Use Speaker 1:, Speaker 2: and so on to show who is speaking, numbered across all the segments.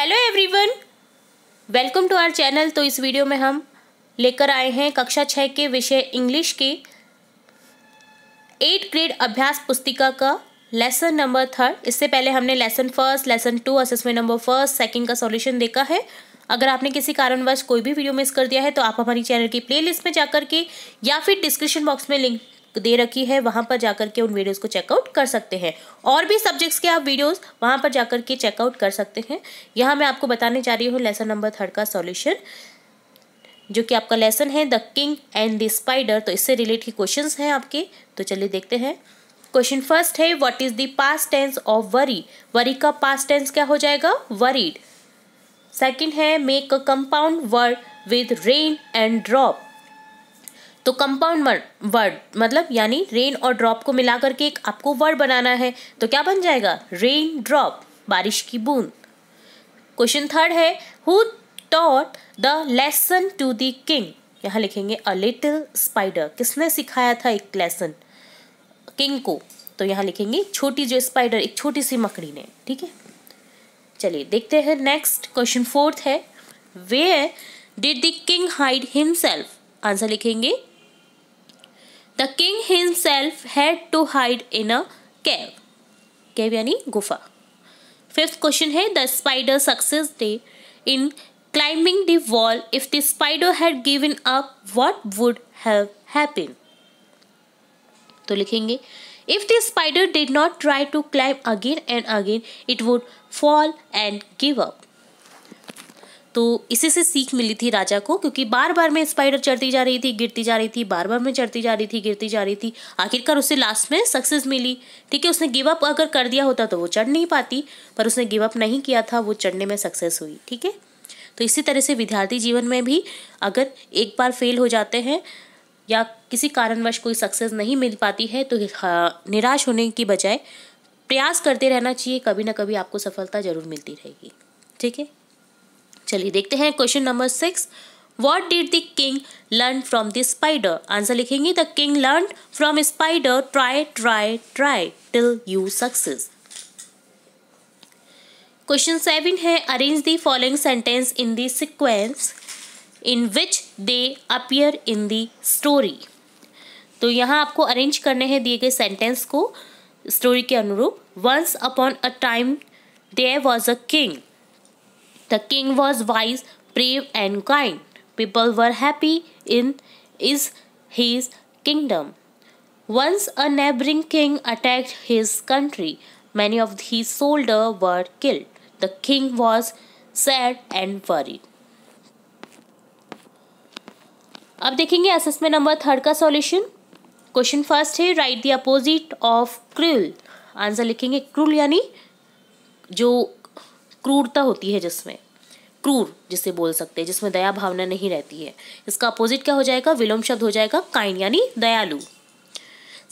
Speaker 1: Hello everyone welcome to our channel तो इस video में हम लेकर आए हैं कक्षा छः के विषय इंग्लिश के एट ग्रेड अभ्यास पुस्तिका का लेसन नंबर थर्ड इससे पहले हमने lesson first lesson two assessment number first second का सॉल्यूशन देखा है अगर आपने किसी कारणवश कोई भी वीडियो मिस कर दिया है तो आप हमारी चैनल की प्ले में जाकर के या फिर डिस्क्रिप्शन बॉक्स में लिंक दे रखी है वहाँ पर जाकर के उन वीडियोस को चेकआउट कर सकते हैं और भी सब्जेक्ट्स के आप वीडियोस वहाँ पर जाकर के चेकआउट कर सकते हैं यहाँ मैं आपको बताने जा रही हूँ लेसन नंबर थर्ड का सॉल्यूशन जो कि आपका लेसन है the king and the spider तो इससे रिलेट ही क्वेश्चन हैं आपके तो चलिए देखते हैं क्वेश्चन फर्स्ट है what is the past tense of worry worry का पास्ट टेंस क्या हो जाएगा वरीड सेकेंड है make a compound word with rain and drop तो कंपाउंड वर्ड मतलब यानी रेन और ड्रॉप को मिला करके एक आपको वर्ड बनाना है तो क्या बन जाएगा रेन ड्रॉप बारिश की बूंद क्वेश्चन थर्ड है who taught the lesson to the king यहाँ लिखेंगे अ लिटिल स्पाइडर किसने सिखाया था एक लेसन किंग को तो यहाँ लिखेंगे छोटी जो स्पाइडर एक छोटी सी मकड़ी ने ठीक है चलिए देखते हैं नेक्स्ट क्वेश्चन फोर्थ है where did the king hide himself answer लिखेंगे The king himself had to hide in a cave. Cave यानी गुफा. Fifth question है the spider success day in climbing the wall. If the spider had given up, what would have happened? तो लिखेंगे If the spider did not try to climb again and again, it would fall and give up. तो इसी से सीख मिली थी राजा को क्योंकि बार बार में स्पाइडर चढ़ती जा रही थी गिरती जा रही थी बार बार में चढ़ती जा रही थी गिरती जा रही थी आखिरकार उसे लास्ट में सक्सेस मिली ठीक है उसने गिव अप अगर कर दिया होता तो वो चढ़ नहीं पाती पर उसने गिव अप नहीं किया था वो चढ़ने में सक्सेस हुई ठीक है तो इसी तरह से विद्यार्थी जीवन में भी अगर एक बार फेल हो जाते हैं या किसी कारणवश कोई सक्सेस नहीं मिल पाती है तो निराश होने की बजाय प्रयास करते रहना चाहिए कभी ना कभी आपको सफलता ज़रूर मिलती रहेगी ठीक है चलिए देखते हैं question number six what did the king learn from the spider answer लिखेंगे the king learn from spider try try try till you success question seven है arrange the following sentence in sequence in which they appear in the story तो यहाँ आपको arrange करने हैं दिए गए sentence को स्टोरी के अनुरूप once upon a time there was a king The king was wise, brave and kind. People were happy in is his kingdom. Once a neighboring king attacked his country. Many of his soldiers were killed. The king was sad and worried. अब देखेंगे assessment number third का solution question first है write the opposite of cruel answer लिखेंगे cruel यानी जो क्रूरता होती है जिसमें क्रूर जिसे बोल सकते हैं जिसमें दया भावना नहीं रहती है इसका अपोजिट क्या हो जाएगा विलोम शब्द हो जाएगा काइंड यानी दयालु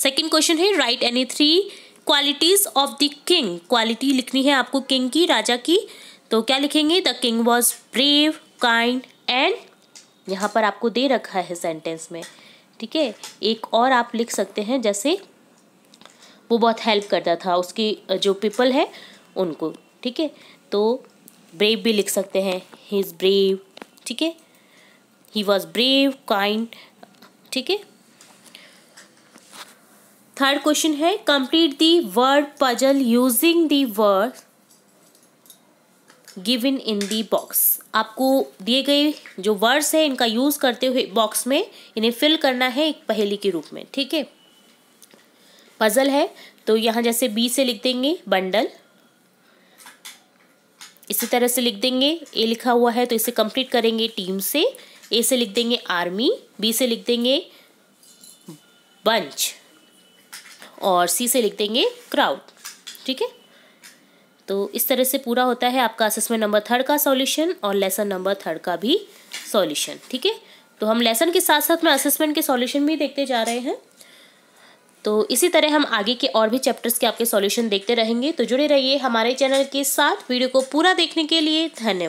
Speaker 1: सेकेंड क्वेश्चन है write any three qualities of the king quality लिखनी है आपको किंग की राजा की तो क्या लिखेंगे the king was brave kind and यहाँ पर आपको दे रखा है सेंटेंस में ठीक है एक और आप लिख सकते हैं जैसे वो बहुत हेल्प करता था उसकी जो पीपल है उनको ठीक है तो ब्रेव भी लिख सकते हैं ही इज़ ब्रेव ठीक है ही वॉज ब्रेव काइंड ठीक है थर्ड क्वेश्चन है complete the word puzzle using the word given in the box आपको दिए गए जो वर्ड्स है इनका यूज़ करते हुए बॉक्स में इन्हें फिल करना है एक पहेली के रूप में ठीक है पजल है तो यहाँ जैसे बी से लिख देंगे बंडल इसी तरह से लिख देंगे ए लिखा हुआ है तो इसे कंप्लीट करेंगे टीम से ए से लिख देंगे आर्मी बी से लिख देंगे बंच और सी से लिख देंगे क्राउड ठीक है तो इस तरह से पूरा होता है आपका असेसमेंट नंबर थर्ड का सॉल्यूशन और लेसन नंबर थर्ड का भी सॉल्यूशन ठीक है तो हम लेसन के साथ साथ में असेसमेंट के सॉल्यूशन भी देखते जा रहे हैं तो इसी तरह हम आगे के और भी चैप्टर्स के आपके सॉल्यूशन देखते रहेंगे तो जुड़े रहिए हमारे चैनल के साथ वीडियो को पूरा देखने के लिए धन्यवाद